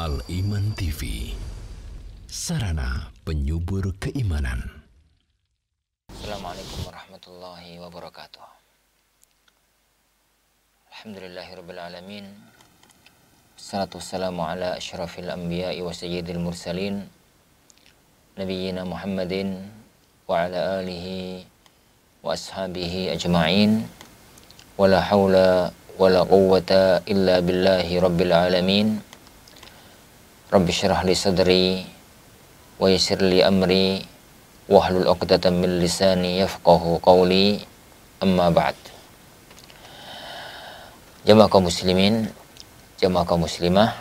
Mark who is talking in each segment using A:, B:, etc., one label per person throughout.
A: Al-Iman TV Sarana penyubur keimanan Assalamualaikum warahmatullahi wabarakatuh Alhamdulillahirrabbilalamin Salatu wassalamu ala ashrafil anbiya'i wa sayyidil mursalin Nabiyyina Muhammadin wa ala alihi wa ashabihi ajma'in Wala hawla wala quwwata illa billahi rabbil alamin Rabbi syrah li sadri wa yisir li amri wahlul uqdatan min lisani yafqahu qawli amma ba'd. Jamaah kaum muslimin, jamaah kaum muslimah,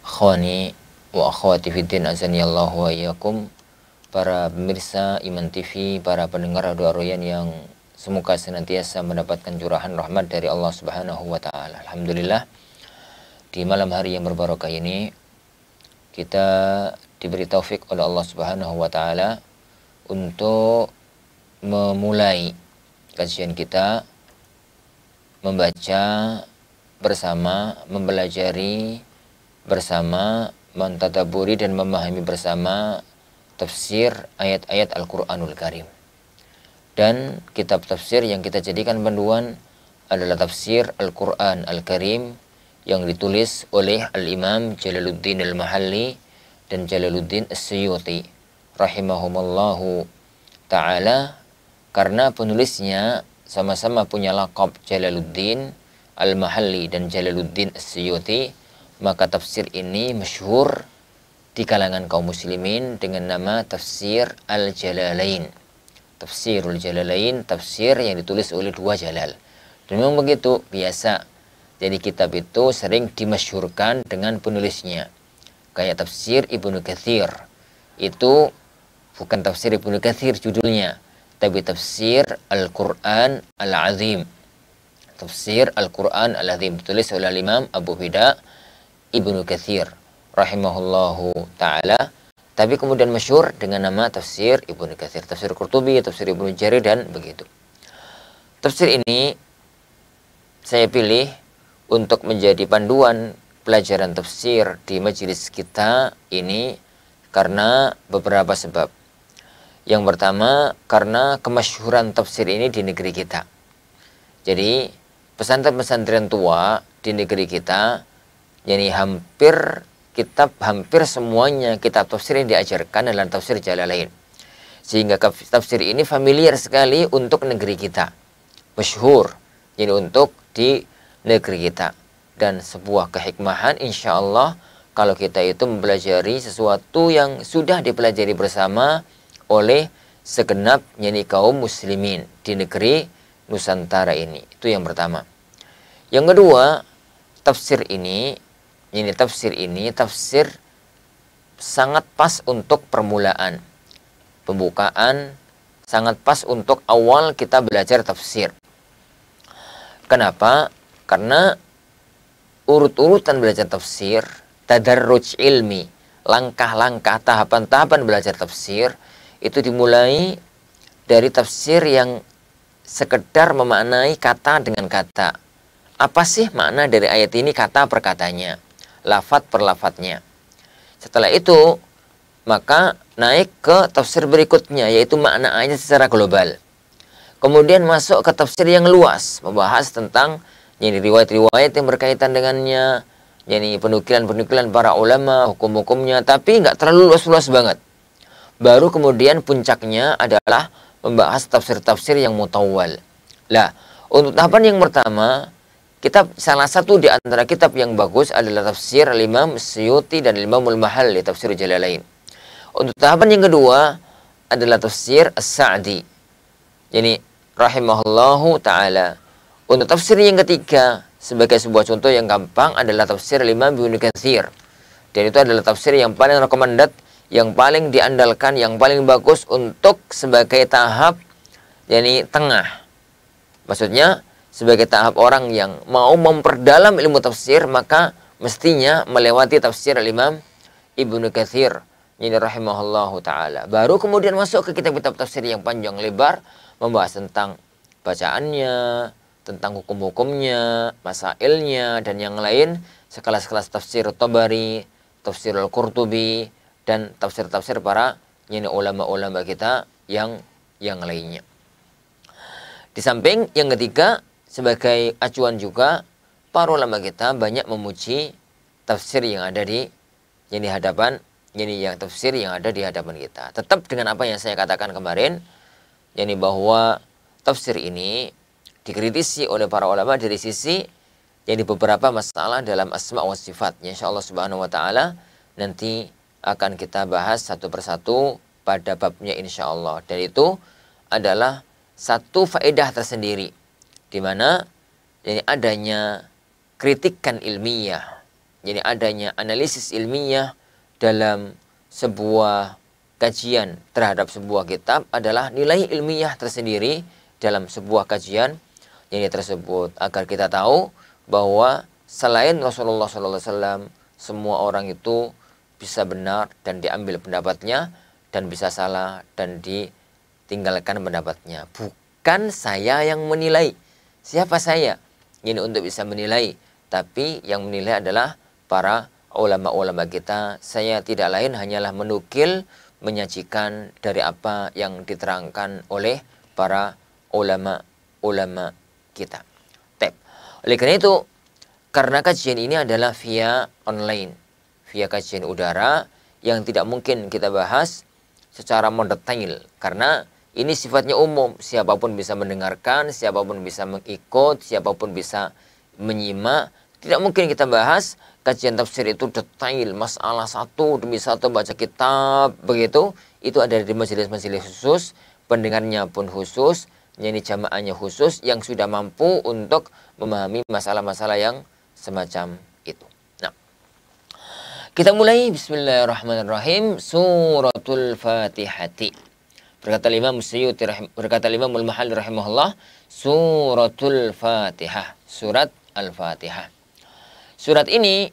A: khawani wa akhwati fid din allahu wa iyakum para pemirsa Iman TV, para pendengar radio Royan yang semoga senantiasa mendapatkan curahan rahmat dari Allah Subhanahu wa taala. Alhamdulillah di malam hari yang berbarokah ini kita diberi taufik oleh Allah Subhanahu wa taala untuk memulai kajian kita membaca bersama, mempelajari bersama, mentadaburi dan memahami bersama tafsir ayat-ayat Al-Qur'anul Karim. Dan kitab tafsir yang kita jadikan panduan adalah tafsir Al-Qur'an Al-Karim yang ditulis oleh Al-Imam Jalaluddin Al-Mahalli dan Jalaluddin As-Suyuti rahimahumallahu taala karena penulisnya sama-sama punya lakab Jalaluddin Al-Mahalli dan Jalaluddin As-Suyuti maka tafsir ini masyhur di kalangan kaum muslimin dengan nama tafsir Al-Jalalain tafsirul Jalalain tafsir yang ditulis oleh dua jalal dan memang begitu biasa jadi kitab itu sering dimasyurkan dengan penulisnya. Kayak tafsir Ibnu Katsir. Itu bukan tafsir Ibnu Katsir judulnya, tapi tafsir Al-Qur'an Al-Azim. Tafsir Al-Qur'an Al-Azim ditulis oleh Imam Abu Fida Ibnu Katsir rahimahullahu taala. Tapi kemudian masyur dengan nama tafsir Ibnu Katsir, tafsir Qurtubi, tafsir Ibnu Jarir dan begitu. Tafsir ini saya pilih untuk menjadi panduan pelajaran tafsir di majelis kita ini karena beberapa sebab. Yang pertama, karena kemasyhuran tafsir ini di negeri kita. Jadi, pesantren-pesantren tua di negeri kita, jadi hampir kitab hampir semuanya kitab tafsir yang diajarkan adalah tafsir jalan lain. Sehingga tafsir ini familiar sekali untuk negeri kita. Masyhur. Jadi untuk di negeri kita. Dan sebuah kehikmahan insya Allah kalau kita itu mempelajari sesuatu yang sudah dipelajari bersama oleh segenap nyanyi kaum muslimin di negeri Nusantara ini. Itu yang pertama. Yang kedua, tafsir ini, ini tafsir ini, tafsir sangat pas untuk permulaan. Pembukaan sangat pas untuk awal kita belajar tafsir. Kenapa? Karena urut-urutan belajar tafsir, tadarruj ilmi, langkah-langkah, tahapan-tahapan belajar tafsir itu dimulai dari tafsir yang sekedar memaknai kata dengan kata. Apa sih makna dari ayat ini kata per katanya, lafat per lafatnya. Setelah itu, maka naik ke tafsir berikutnya, yaitu makna ayat secara global. Kemudian masuk ke tafsir yang luas, membahas tentang jadi riwayat-riwayat yang berkaitan dengannya jadi penukilan-penukilan para ulama hukum-hukumnya tapi nggak terlalu luas-luas banget baru kemudian puncaknya adalah membahas tafsir-tafsir yang mutawal lah untuk tahapan yang pertama kitab salah satu di antara kitab yang bagus adalah tafsir Imam Syuti dan Imam al di tafsir Jalalain untuk tahapan yang kedua adalah tafsir As-Sa'di jadi rahimahullahu taala untuk tafsir yang ketiga, sebagai sebuah contoh yang gampang adalah tafsir lima Ibnu Katsir. Dan itu adalah tafsir yang paling recommended, yang paling diandalkan, yang paling bagus untuk sebagai tahap yakni tengah. Maksudnya sebagai tahap orang yang mau memperdalam ilmu tafsir maka mestinya melewati tafsir Imam Ibnu Katsir ini rahimahullahu taala. Baru kemudian masuk ke kitab-kitab tafsir yang panjang lebar membahas tentang bacaannya, tentang hukum-hukumnya, masailnya, dan yang lain, sekelas-kelas tafsir Tabari, tafsir Al-Qurtubi, dan tafsir-tafsir para ini ulama-ulama kita yang yang lainnya. Di samping yang ketiga, sebagai acuan juga, para ulama kita banyak memuji tafsir yang ada di ini hadapan ini yang tafsir yang ada di hadapan kita. Tetap dengan apa yang saya katakan kemarin, yakni bahwa tafsir ini dikritisi oleh para ulama dari sisi jadi beberapa masalah dalam asma wa sifatnya insya Allah subhanahu wa ta'ala nanti akan kita bahas satu persatu pada babnya insya Allah dan itu adalah satu faedah tersendiri di mana jadi adanya kritikan ilmiah jadi adanya analisis ilmiah dalam sebuah kajian terhadap sebuah kitab adalah nilai ilmiah tersendiri dalam sebuah kajian ini tersebut agar kita tahu bahwa selain Rasulullah SAW semua orang itu bisa benar dan diambil pendapatnya dan bisa salah dan ditinggalkan pendapatnya bukan saya yang menilai siapa saya ini untuk bisa menilai tapi yang menilai adalah para ulama-ulama kita saya tidak lain hanyalah menukil menyajikan dari apa yang diterangkan oleh para ulama-ulama kita. Tab. Oleh karena itu, karena kajian ini adalah via online, via kajian udara yang tidak mungkin kita bahas secara mendetail karena ini sifatnya umum, siapapun bisa mendengarkan, siapapun bisa mengikut, siapapun bisa menyimak. Tidak mungkin kita bahas kajian tafsir itu detail, masalah satu demi satu baca kitab, begitu. Itu ada di majelis-majelis khusus, pendengarnya pun khusus, yakni jamaahnya khusus yang sudah mampu untuk memahami masalah-masalah yang semacam itu. Nah, kita mulai Bismillahirrahmanirrahim suratul Fatihati. Berkata Imam Suyuti berkata lima Mulmahal mahal rahimahullah suratul Fatihah, surat Al-Fatihah. Surat ini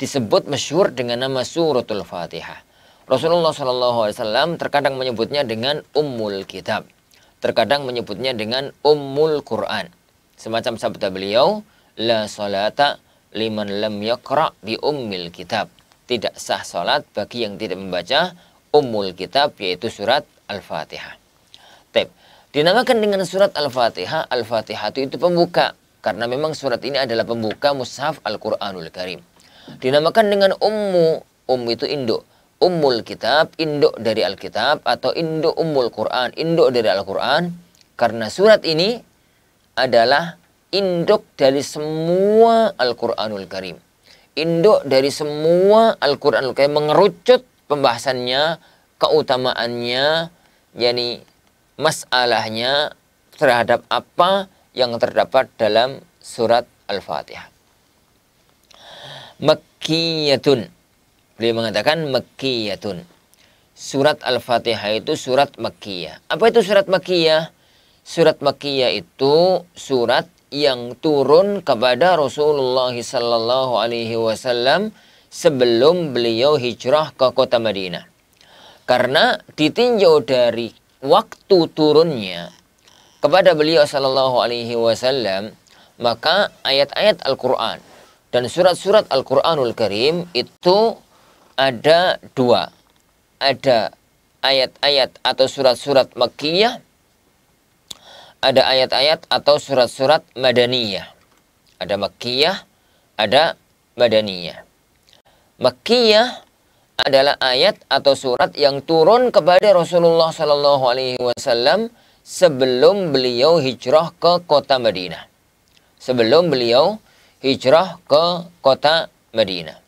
A: disebut masyhur dengan nama suratul Fatihah. Rasulullah saw Alaihi Wasallam terkadang menyebutnya dengan Ummul Kitab terkadang menyebutnya dengan ummul Quran. Semacam sabda beliau, la salata liman lam yakra bi ummil kitab. Tidak sah salat bagi yang tidak membaca ummul kitab yaitu surat Al-Fatihah. Tep. Dinamakan dengan surat Al-Fatihah, Al-Fatihah itu, itu pembuka karena memang surat ini adalah pembuka mushaf Al-Qur'anul Karim. Dinamakan dengan ummu, um itu induk ummul kitab, induk dari Alkitab atau induk ummul Quran, induk dari Al-Quran karena surat ini adalah induk dari semua Al-Quranul Karim. Induk dari semua Al-Quranul Karim mengerucut pembahasannya, keutamaannya, yakni masalahnya terhadap apa yang terdapat dalam surat Al-Fatihah. Makkiyatun Beliau mengatakan Mekkiyatun. Surat Al-Fatihah itu surat Mekkiyah. Apa itu surat Mekkiyah? Surat Mekkiyah itu surat yang turun kepada Rasulullah Sallallahu Alaihi Wasallam sebelum beliau hijrah ke kota Madinah. Karena ditinjau dari waktu turunnya kepada beliau Sallallahu Alaihi Wasallam, maka ayat-ayat Al-Quran dan surat-surat Al-Quranul Karim itu ada dua. Ada ayat-ayat atau surat-surat Makkiyah. Ada ayat-ayat atau surat-surat Madaniyah. Ada Makkiyah, ada Madaniyah. Makkiyah adalah ayat atau surat yang turun kepada Rasulullah Shallallahu Alaihi Wasallam sebelum beliau hijrah ke kota Madinah. Sebelum beliau hijrah ke kota Madinah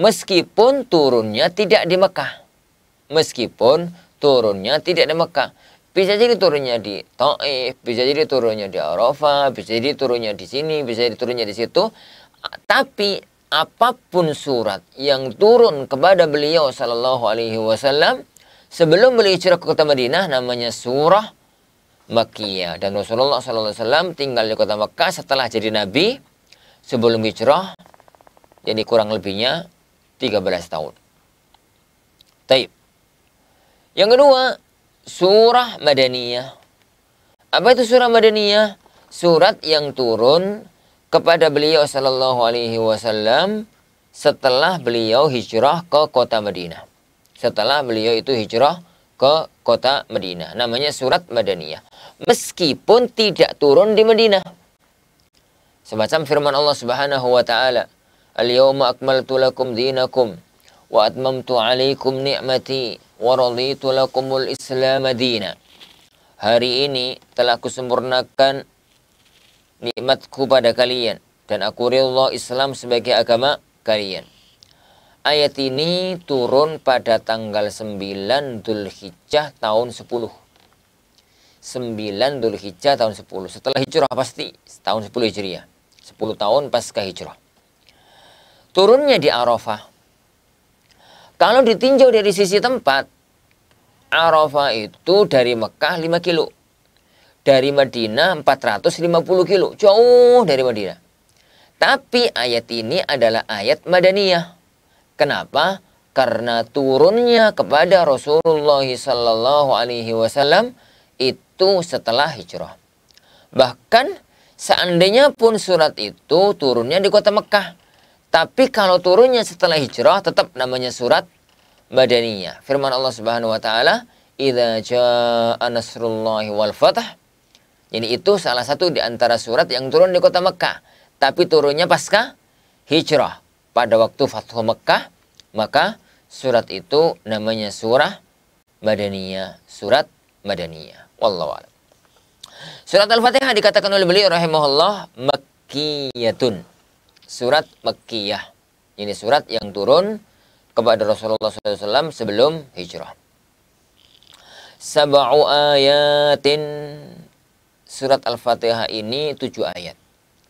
A: meskipun turunnya tidak di Mekah. Meskipun turunnya tidak di Mekah. Bisa jadi turunnya di Taif, bisa jadi turunnya di Arafah, bisa jadi turunnya di sini, bisa jadi turunnya di situ. Tapi apapun surat yang turun kepada beliau sallallahu Alaihi Wasallam sebelum beliau hijrah ke kota Madinah namanya surah Makiyah dan Rasulullah Shallallahu Alaihi Wasallam tinggal di kota Mekah setelah jadi Nabi sebelum hijrah jadi kurang lebihnya 13 tahun. Taib. Yang kedua, surah Madaniyah. Apa itu surah Madaniyah? Surat yang turun kepada beliau sallallahu alaihi wasallam setelah beliau hijrah ke kota Madinah. Setelah beliau itu hijrah ke kota Madinah. Namanya surat Madaniyah. Meskipun tidak turun di Madinah. Semacam firman Allah Subhanahu wa taala, Al-yawma akmaltu lakum dinakum wa atmamtu alaikum ni'mati wa raditu lakumul islam dina. Hari ini telah kusempurnakan nikmatku pada kalian dan aku ridho Islam sebagai agama kalian. Ayat ini turun pada tanggal 9 Dzulhijjah tahun 10. 9 Dzulhijjah tahun 10 setelah hijrah pasti tahun 10 Hijriah. 10 tahun pasca hijrah turunnya di Arafah. Kalau ditinjau dari sisi tempat, Arafah itu dari Mekah 5 kilo. Dari Madinah 450 kilo. Jauh dari Madinah. Tapi ayat ini adalah ayat Madaniyah. Kenapa? Karena turunnya kepada Rasulullah Sallallahu Alaihi Wasallam itu setelah hijrah. Bahkan seandainya pun surat itu turunnya di kota Mekah. Tapi kalau turunnya setelah hijrah tetap namanya surat Madaniyah. Firman Allah Subhanahu wa taala, "Idza jaa nasrullahi wal fath." Jadi itu salah satu di antara surat yang turun di kota Mekah, tapi turunnya pasca hijrah. Pada waktu Fathu Mekah, maka surat itu namanya surah Madaniyah, surat Madaniyah. Wallahu a'lam. Surat Al-Fatihah dikatakan oleh beliau rahimahullah Makkiyatun surat Mekkiyah. Ini surat yang turun kepada Rasulullah SAW sebelum hijrah. Sab'u ayatin surat Al-Fatihah ini tujuh ayat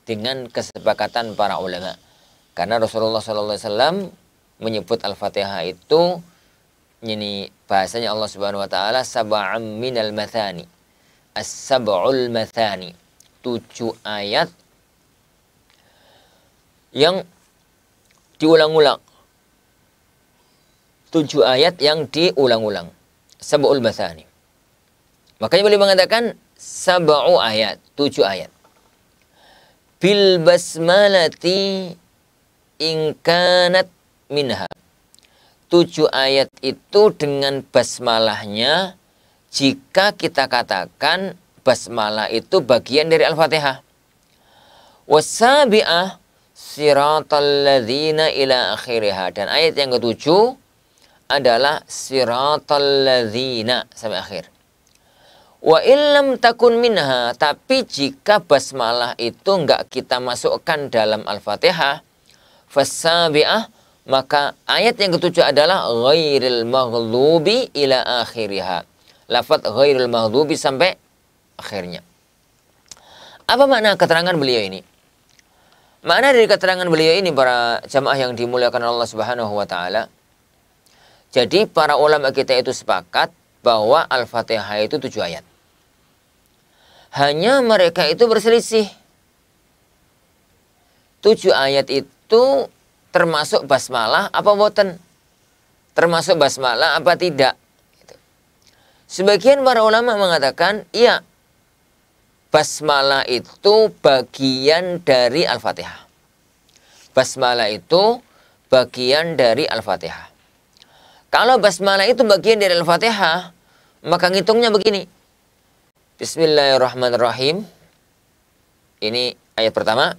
A: dengan kesepakatan para ulama. Karena Rasulullah SAW menyebut Al-Fatihah itu ini bahasanya Allah Subhanahu wa taala sab'am minal mathani. As-sab'ul mathani. Tujuh ayat yang diulang-ulang. Tujuh ayat yang diulang-ulang. Sab'ul mathani. Makanya boleh mengatakan sab'u ayat, tujuh ayat. Bil basmalati ingkanat minha. Tujuh ayat itu dengan basmalahnya jika kita katakan basmalah itu bagian dari Al-Fatihah. Wasabi'ah siratal ladzina ila akhiriha. Dan ayat yang ketujuh adalah siratal ladzina sampai akhir. Wa illam takun minha, tapi jika basmalah itu enggak kita masukkan dalam Al-Fatihah, fasabi'ah, maka ayat yang ketujuh adalah ghairil maghlubi ila akhiriha. Lafat ghairil maghlubi sampai akhirnya. Apa makna keterangan beliau ini? Makna dari keterangan beliau ini para jamaah yang dimuliakan Allah Subhanahu wa taala. Jadi para ulama kita itu sepakat bahwa Al-Fatihah itu tujuh ayat. Hanya mereka itu berselisih. Tujuh ayat itu termasuk basmalah apa boten? Termasuk basmalah apa tidak? Gitu. Sebagian para ulama mengatakan, iya basmalah itu bagian dari Al-Fatihah. Basmalah itu bagian dari Al-Fatihah. Kalau basmalah itu bagian dari Al-Fatihah, maka ngitungnya begini. Bismillahirrahmanirrahim. Ini ayat pertama.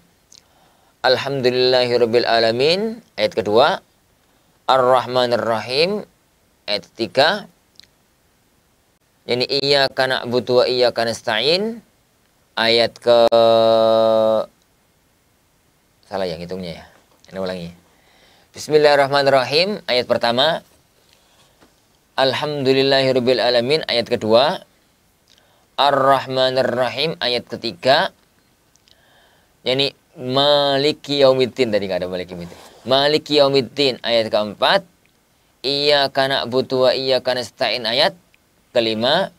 A: Alhamdulillahirabbil Ayat kedua. ar rahmanirrahim Ayat ketiga. Ini iya karena butuh iya karena ayat ke salah ya hitungnya ya. Ini ulangi. Bismillahirrahmanirrahim ayat pertama. Alhamdulillahirabbil alamin ayat kedua. ar ayat ketiga. Yani Maliki Yaumiddin tadi nggak ada Maliki Yaumiddin. Maliki Yaumiddin ayat keempat. Iya karena butuh iya karena setain. ayat kelima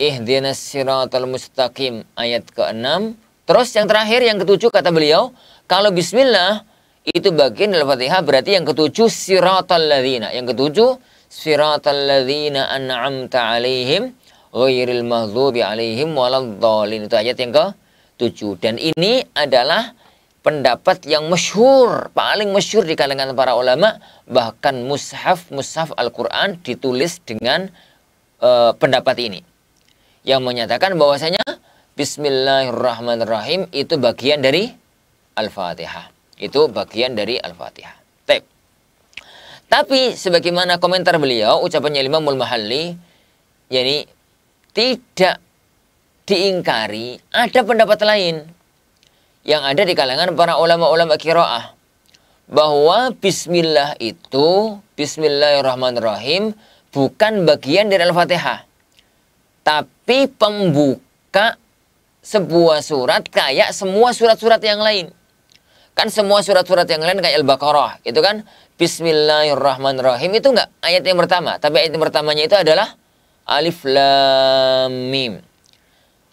A: Ihdinas siratal mustaqim ayat ke-6. Terus yang terakhir yang ketujuh kata beliau, kalau bismillah itu bagian dari Fatihah berarti yang ketujuh siratal ladzina. Yang ketujuh siratal ladzina an'amta alaihim ghairil maghdubi alaihim waladhdallin. Itu ayat yang ke-7 dan ini adalah pendapat yang masyhur, paling masyhur di kalangan para ulama, bahkan mushaf mushaf Al-Qur'an ditulis dengan uh, pendapat ini yang menyatakan bahwasanya Bismillahirrahmanirrahim itu bagian dari Al-Fatihah. Itu bagian dari Al-Fatihah. Tep. Tapi sebagaimana komentar beliau, ucapannya Imam Al-Mahalli, yakni tidak diingkari ada pendapat lain yang ada di kalangan para ulama-ulama kiroah bahwa bismillah itu bismillahirrahmanirrahim bukan bagian dari Al-Fatihah tapi pembuka sebuah surat kayak semua surat-surat yang lain. Kan semua surat-surat yang lain kayak Al-Baqarah, gitu kan? Bismillahirrahmanirrahim itu enggak ayat yang pertama, tapi ayat yang pertamanya itu adalah Alif Lam Mim.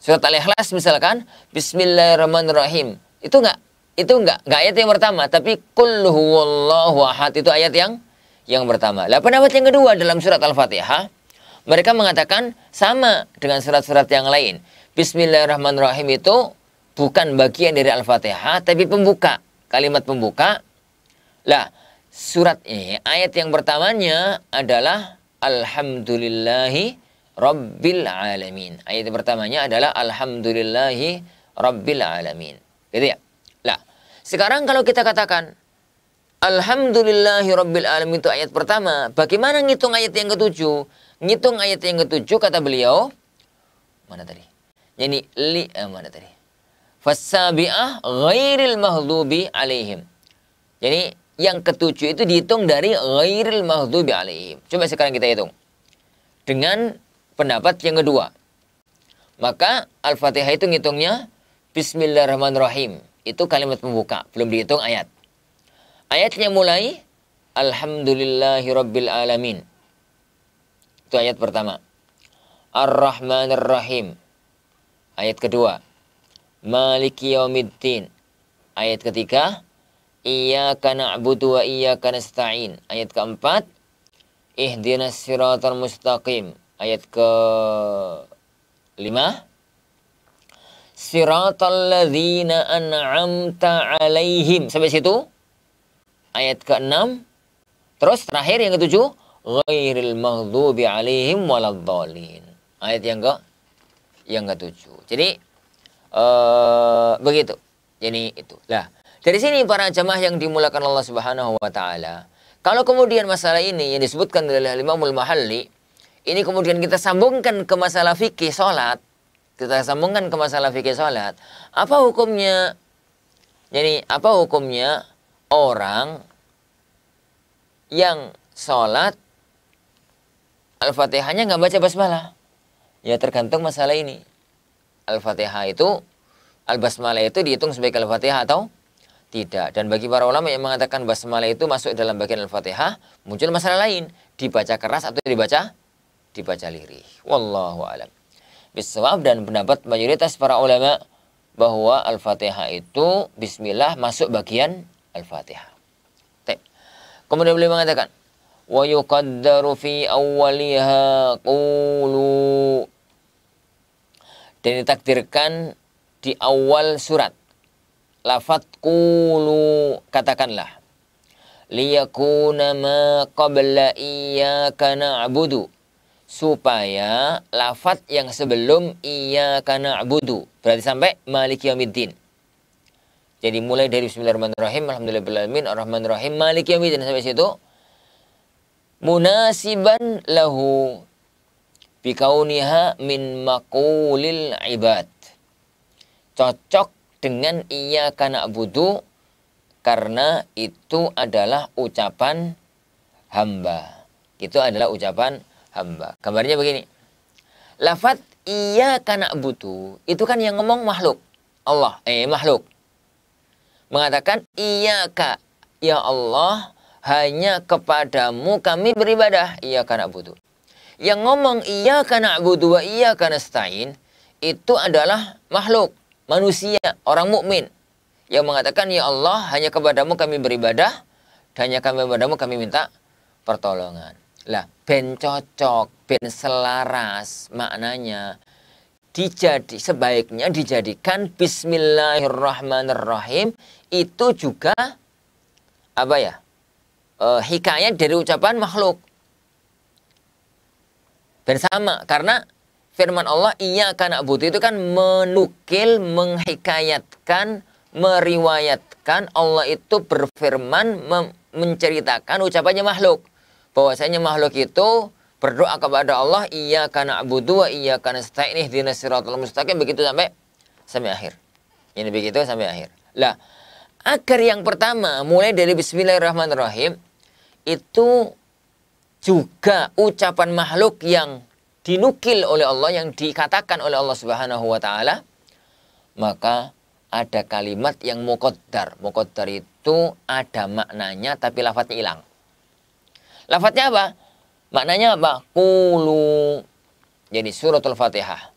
A: Surat Al-Ikhlas misalkan Bismillahirrahmanirrahim. Itu enggak itu enggak enggak ayat yang pertama, tapi qul huwallahu ahad itu ayat yang yang pertama. Lah pendapat yang kedua dalam surat Al-Fatihah mereka mengatakan sama dengan surat-surat yang lain. Bismillahirrahmanirrahim itu bukan bagian dari Al-Fatihah, tapi pembuka. Kalimat pembuka. Lah, surat ini, ayat yang pertamanya adalah Alhamdulillahi Rabbil Alamin. Ayat yang pertamanya adalah Alhamdulillahi Rabbil Alamin. Gitu ya. Lah, sekarang kalau kita katakan Alhamdulillahi Rabbil Alamin itu ayat pertama, bagaimana ngitung ayat yang ketujuh? Ngitung ayat yang ketujuh kata beliau. Mana tadi? jadi li eh, mana tadi? Fasabi'ah ghairil mahdubi alaihim. Jadi yang ketujuh itu dihitung dari ghairil mahdubi alaihim. Coba sekarang kita hitung. Dengan pendapat yang kedua. Maka Al-Fatihah itu ngitungnya Bismillahirrahmanirrahim. Itu kalimat pembuka, belum dihitung ayat. Ayatnya mulai alhamdulillahirobbilalamin alamin. Itu ayat pertama. ar ar Rahim. Ayat kedua. Maliki Yawmiddin. Ayat ketiga. Iyaka na'budu wa iyaka nasta'in. Ayat keempat. Ihdinas siratal mustaqim. Ayat ke lima. Siratal ladhina an'amta alaihim. Sampai situ. Ayat ke enam. Terus terakhir yang ketujuh ghairil maghdubi alaihim waladhdallin. Ayat yang ke yang ke ketujuh. Jadi uh, begitu. Jadi itu. Lah, dari sini para jamaah yang dimulakan Allah Subhanahu wa taala, kalau kemudian masalah ini yang disebutkan oleh Imamul Mahalli, ini kemudian kita sambungkan ke masalah fikih salat, kita sambungkan ke masalah fikih salat, apa hukumnya? Jadi apa hukumnya orang yang sholat Al-Fatihahnya nggak baca basmalah. Ya tergantung masalah ini. Al-Fatihah itu Al-Basmalah itu dihitung sebagai Al-Fatihah atau tidak. Dan bagi para ulama yang mengatakan basmalah itu masuk dalam bagian Al-Fatihah, muncul masalah lain, dibaca keras atau dibaca dibaca lirih. Wallahu alam. Bisawab dan pendapat mayoritas para ulama bahwa Al-Fatihah itu bismillah masuk bagian Al-Fatihah. Kemudian beliau mengatakan, وَيُقَدَّرُ فِي أَوَّلِهَا قُولُ dan ditakdirkan di awal surat lafat kulu katakanlah liyakuna ma qabla iyyaka na'budu supaya lafat yang sebelum iyyaka na'budu berarti sampai maliki yaumiddin jadi mulai dari bismillahirrahmanirrahim alhamdulillahirabbil alamin arrahmanirrahim maliki yaumiddin sampai situ munasiban lahu bikauniha min makulil ibad cocok dengan iya kana budu karena itu adalah ucapan hamba itu adalah ucapan hamba gambarnya begini lafat iya kana butuh itu kan yang ngomong makhluk Allah eh makhluk mengatakan iya ka ya Allah hanya kepadamu kami beribadah iya karena butuh yang ngomong iya karena butuh iya karena stain itu adalah makhluk manusia orang mukmin yang mengatakan ya Allah hanya kepadamu kami beribadah dan hanya kami kepadamu kami minta pertolongan lah ben cocok ben selaras maknanya dijadi sebaiknya dijadikan Bismillahirrahmanirrahim itu juga apa ya uh, eh, hikayat dari ucapan makhluk. Bersama karena firman Allah iya karena butuh itu kan menukil, menghikayatkan, meriwayatkan Allah itu berfirman menceritakan ucapannya makhluk. Bahwasanya makhluk itu berdoa kepada Allah iya karena butuh wa iya karena seta'inih di siratul mustaqim begitu sampai sampai akhir. Ini begitu sampai akhir. Lah, agar yang pertama mulai dari Bismillahirrahmanirrahim itu juga ucapan makhluk yang dinukil oleh Allah yang dikatakan oleh Allah Subhanahu wa taala maka ada kalimat yang muqaddar. Muqaddar itu ada maknanya tapi lafadznya hilang. Lafadznya apa? Maknanya apa? Kulu. Jadi suratul fatihah.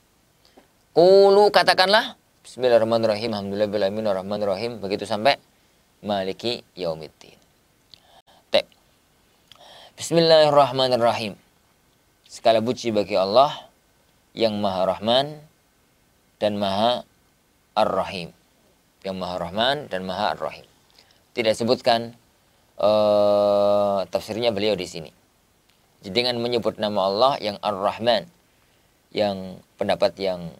A: Kulu katakanlah. Bismillahirrahmanirrahim. Alhamdulillahirrahmanirrahim. Begitu sampai. Maliki yaumiddin. Bismillahirrahmanirrahim. Segala puji bagi Allah yang Maha Rahman dan Maha Ar-Rahim. Yang Maha Rahman dan Maha Ar-Rahim. Tidak sebutkan uh, tafsirnya beliau di sini. Jadi dengan menyebut nama Allah yang Ar-Rahman, yang pendapat yang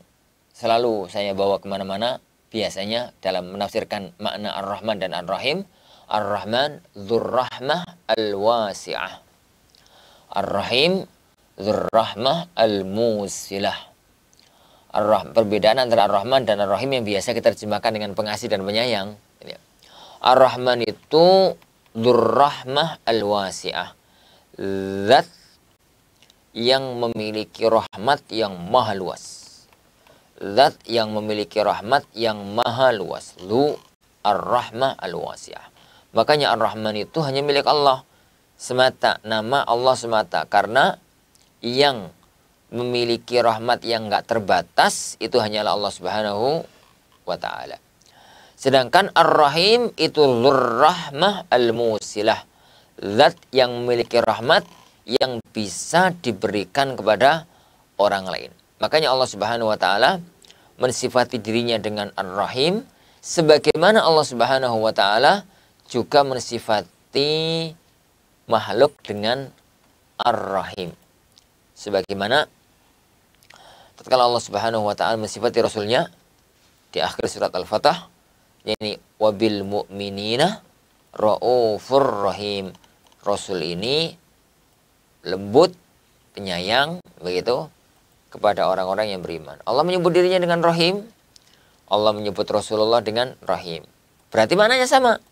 A: selalu saya bawa kemana-mana, biasanya dalam menafsirkan makna Ar-Rahman dan Ar-Rahim, Ar-Rahman zul-Rahmah Al-Wasi'ah. Ar-Rahim zul-Rahmah Al-Musilah. ar perbedaan antara Ar-Rahman dan Ar-Rahim yang biasa kita terjemahkan dengan pengasih dan penyayang. Ar-Rahman itu zul-Rahmah Al-Wasi'ah. Zat yang memiliki rahmat yang maha luas. Zat yang memiliki rahmat yang maha luas. Lu Ar-Rahmah Al-Wasi'ah. Makanya Ar-Rahman itu hanya milik Allah semata, nama Allah semata. Karena yang memiliki rahmat yang enggak terbatas itu hanyalah Allah Subhanahu wa taala. Sedangkan Ar-Rahim itu Ar-Rahmah al-musilah. Zat yang memiliki rahmat yang bisa diberikan kepada orang lain. Makanya Allah Subhanahu wa taala mensifati dirinya dengan Ar-Rahim sebagaimana Allah Subhanahu wa taala juga mensifati makhluk dengan Ar-Rahim. Sebagaimana ketika Allah Subhanahu wa taala mensifati rasulnya di akhir surat Al-Fatah yakni wabil mu'minina raufur rahim. Rasul ini lembut, penyayang begitu kepada orang-orang yang beriman. Allah menyebut dirinya dengan Rahim. Allah menyebut Rasulullah dengan Rahim. Berarti mananya sama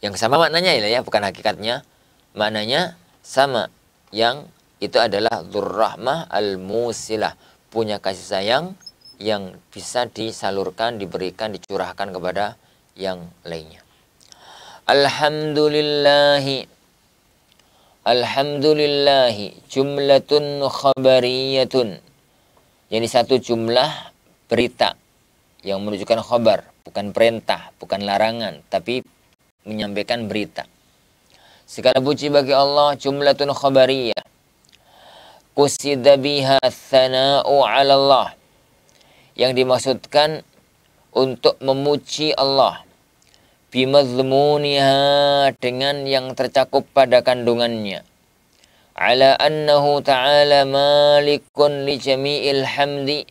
A: yang sama maknanya ya, bukan hakikatnya. Maknanya sama yang itu adalah dzurrahmah al-musilah, punya kasih sayang yang bisa disalurkan, diberikan, dicurahkan kepada yang lainnya. Alhamdulillahi Alhamdulillahi jumlatun khabariyatun Jadi satu jumlah berita yang menunjukkan khabar Bukan perintah, bukan larangan Tapi menyampaikan berita. Segala puji bagi Allah jumlah khabariyah. Qusida biha thana'u Allah. Yang dimaksudkan untuk memuji Allah bimazmuniha dengan yang tercakup pada kandungannya ala annahu ta'ala malikun li jami'il hamdi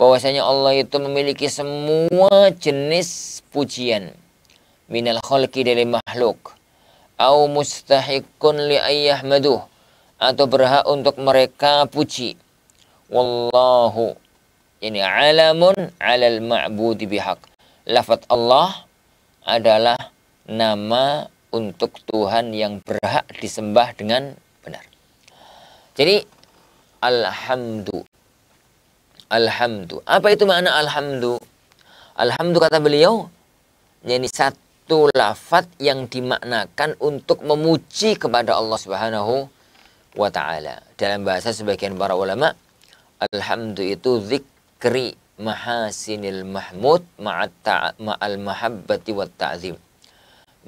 A: bahwasanya Allah itu memiliki semua jenis pujian minal khalqi dari makhluk au mustahiqun li ayyahmaduh atau berhak untuk mereka puji wallahu ini alamun alal ma'budi bihaq lafat Allah adalah nama untuk Tuhan yang berhak disembah dengan benar jadi alhamdu alhamdu apa itu makna alhamdu alhamdu kata beliau yakni satu itu lafat yang dimaknakan untuk memuji kepada Allah Subhanahu wa taala. Dalam bahasa sebagian para ulama, alhamdu itu zikri mahasinil mahmud ma'al ma mahabbati wa ta'zim.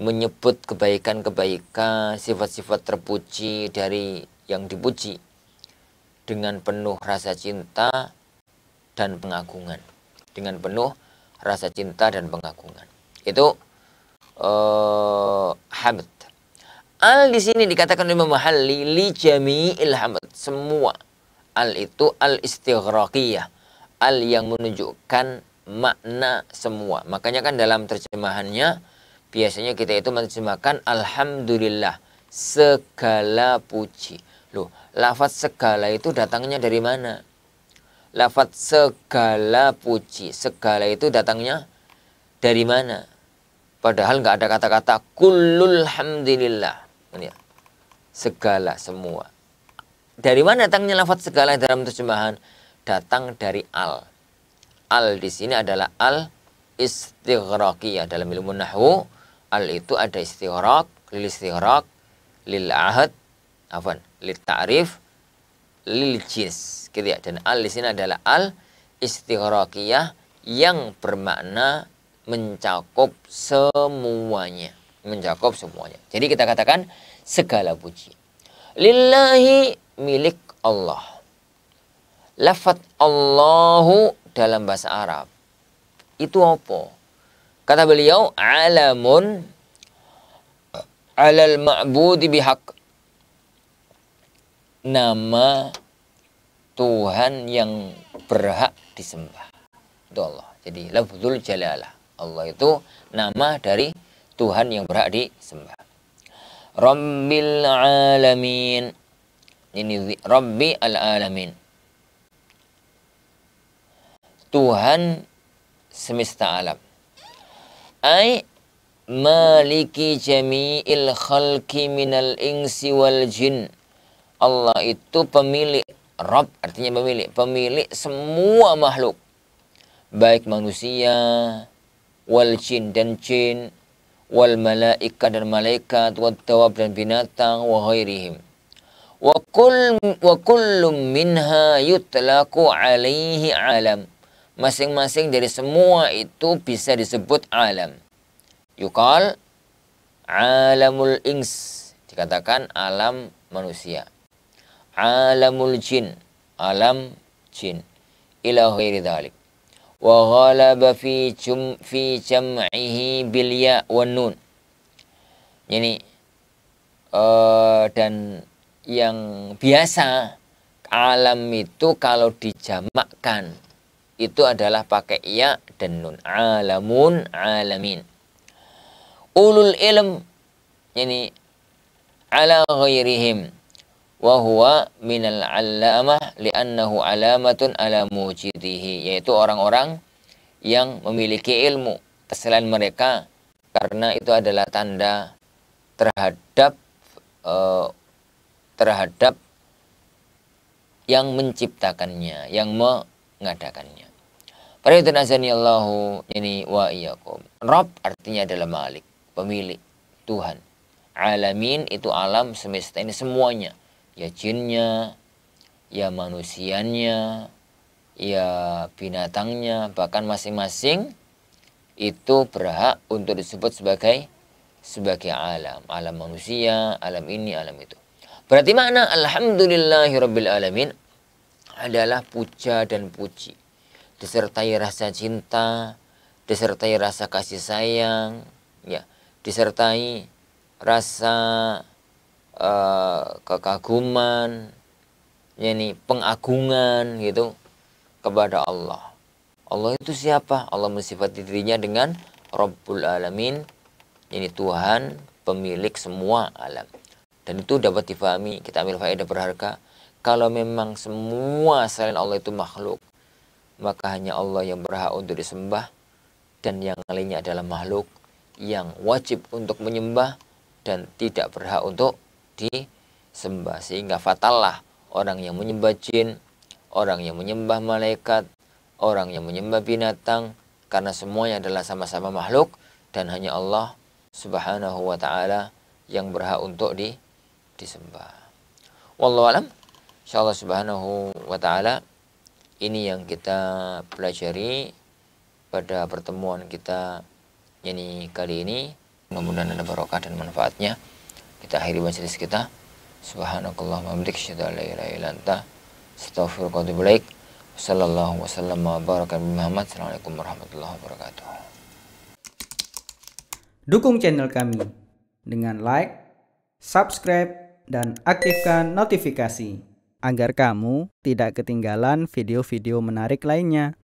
A: Menyebut kebaikan-kebaikan, sifat-sifat terpuji dari yang dipuji dengan penuh rasa cinta dan pengagungan. Dengan penuh rasa cinta dan pengagungan. Itu uh, hamd. Al di sini dikatakan oleh Imam Mahalli li jami'il hamd, semua. Al itu al istighraqiyah. Al yang menunjukkan makna semua. Makanya kan dalam terjemahannya biasanya kita itu menerjemahkan alhamdulillah segala puji. Loh, lafaz segala itu datangnya dari mana? Lafaz segala puji, segala itu datangnya dari mana? Padahal nggak ada kata-kata kulul hamdulillah ya. Segala semua. Dari mana datangnya lafaz segala dalam terjemahan? Datang dari al. Al di sini adalah al istighraqiyah dalam ilmu nahwu. Al itu ada istighraq, lil istighraq, lil ahad, afan, lil ta'rif, lil jins. Gitu ya. Dan al di sini adalah al istighraqiyah yang bermakna mencakup semuanya. Mencakup semuanya. Jadi kita katakan segala puji. Lillahi milik Allah. Lafat Allahu dalam bahasa Arab. Itu apa? Kata beliau, alamun alal ma'budi bihaq. Nama Tuhan yang berhak disembah. Itu Allah. Jadi, lafzul jalalah. Allah itu nama dari Tuhan yang berhak disembah. Rabbil alamin. Ini Rabbi al-alamin. Tuhan semesta alam. Ai maliki jami'il khalqi minal insi wal jin. Allah itu pemilik Rob artinya pemilik, pemilik semua makhluk. Baik manusia, wal jin dan jin wal malaika dan malaikat wat tawab dan binatang wa khairihim wa kull wa kullum minha yutlaku alaihi alam masing-masing dari semua itu bisa disebut alam yukal alamul ins dikatakan alam manusia alamul jin alam jin ila ghairi dhalik fi في fi jam'ihi bil ya wa nun. Jadi uh, eh, dan yang biasa alam itu kalau dijamakkan itu adalah pakai ya dan nun alamun alamin ulul ilm ini ala ghairihim wa huwa minal allamah li'annahu alamatun ala mujidihi yaitu orang-orang yang memiliki ilmu kesalahan mereka karena itu adalah tanda terhadap eh, terhadap yang menciptakannya yang mengadakannya para Allahu ini wa iyyakum Rob artinya adalah malik pemilik Tuhan alamin itu alam semesta ini semuanya ya jinnya, ya manusianya, ya binatangnya, bahkan masing-masing itu berhak untuk disebut sebagai sebagai alam, alam manusia, alam ini, alam itu. Berarti makna alhamdulillahirabbil alamin adalah puja dan puji. Disertai rasa cinta, disertai rasa kasih sayang, ya, disertai rasa uh, kekaguman ini pengagungan gitu kepada Allah Allah itu siapa Allah mensifati dirinya dengan Rabbul Alamin ini Tuhan pemilik semua alam dan itu dapat difahami kita ambil faedah berharga kalau memang semua selain Allah itu makhluk maka hanya Allah yang berhak untuk disembah dan yang lainnya adalah makhluk yang wajib untuk menyembah dan tidak berhak untuk disembah sehingga fatallah orang yang menyembah jin, orang yang menyembah malaikat, orang yang menyembah binatang karena semuanya adalah sama-sama makhluk dan hanya Allah Subhanahu wa taala yang berhak untuk di disembah. Wallahu alam. Insyaallah Subhanahu wa taala ini yang kita pelajari pada pertemuan kita ini kali ini. Mudah-mudahan ada barokah dan manfaatnya. Kita akhiri majelis kita. subhanakallah mabrik asyhadu an la ilaha illa anta astaghfiruka wa atubu ilaik. wasallam wa baraka Muhammad. Assalamualaikum warahmatullahi wabarakatuh. Dukung channel kami dengan like, subscribe, dan aktifkan notifikasi agar kamu tidak ketinggalan video-video menarik lainnya.